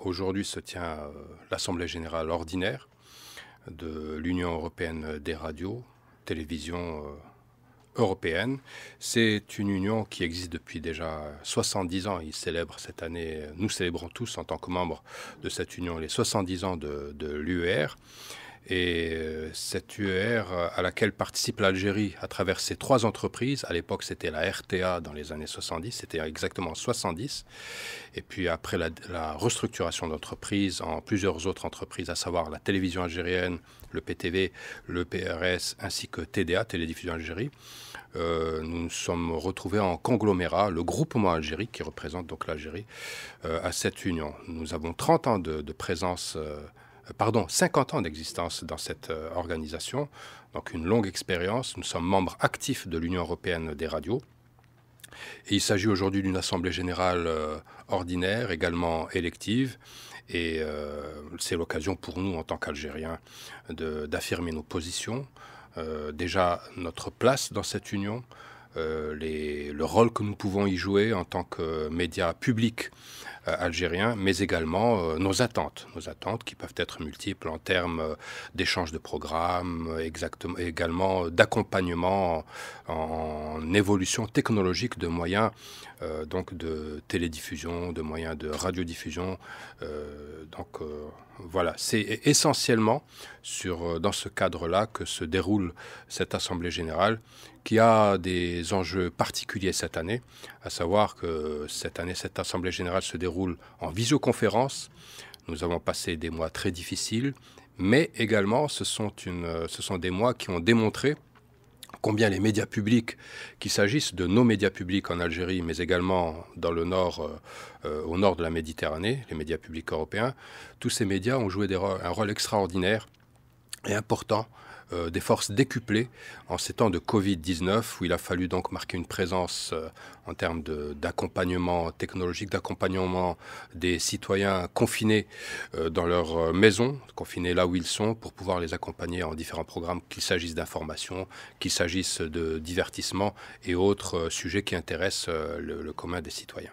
Aujourd'hui se tient euh, l'Assemblée générale ordinaire de l'Union européenne des radios, télévision euh, européenne. C'est une union qui existe depuis déjà 70 ans. Il célèbre cette année, nous célébrons tous en tant que membres de cette union les 70 ans de l'UER. Et euh, cette UER euh, à laquelle participe l'Algérie à travers ses trois entreprises, à l'époque c'était la RTA dans les années 70, c'était exactement 70. Et puis après la, restructuration d'entreprises en plusieurs autres entreprises, à savoir la télévision algérienne, le PTV, le PRS ainsi que TDA, Télédiffusion Algérie, euh, nous nous sommes retrouvés en conglomérat, le groupement Algérique, qui représente donc l'Algérie, à cette union. Nous avons 30 ans de, présence pardon, 50 ans d'existence dans cette euh, organisation, donc une longue expérience. Nous sommes membres actifs de l'Union européenne des radios. Et il s'agit aujourd'hui d'une assemblée générale euh, ordinaire, également élective. Et euh, c'est l'occasion pour nous, en tant qu'Algériens, d'affirmer nos positions, déjà notre place dans cette union, les, le rôle que nous pouvons y jouer en tant que médias publics euh, Algérien, mais également euh, nos attentes, nos attentes qui peuvent être multiples en termes euh, d'échange de programmes, également d'accompagnement en, en, évolution technologique de moyens donc de télédiffusion, de moyens de radiodiffusion. donc voilà, c'est essentiellement sur, euh, dans ce cadre-là que se déroule cette Assemblée générale qui a des enjeux particuliers cette année, à savoir que cette année, cette Assemblée générale se déroule en visioconférence. Nous avons passé des mois très difficiles, mais également ce sont, une, euh, ce sont des mois qui ont démontré combien les médias publics, qu'il s'agisse de nos médias publics en Algérie, mais également dans le nord, euh, au nord de la Méditerranée, les médias publics européens, tous ces médias ont joué un rôle extraordinaire et important euh, des forces décuplées en ces temps de Covid-19, où il a fallu donc marquer une présence euh, en termes d'accompagnement technologique, d'accompagnement des citoyens confinés euh, dans leur maison, confinés là où ils sont, pour pouvoir les accompagner en différents programmes, qu'il s'agisse d'information, qu'il s'agisse de divertissement et autres sujets qui intéressent le commun des citoyens.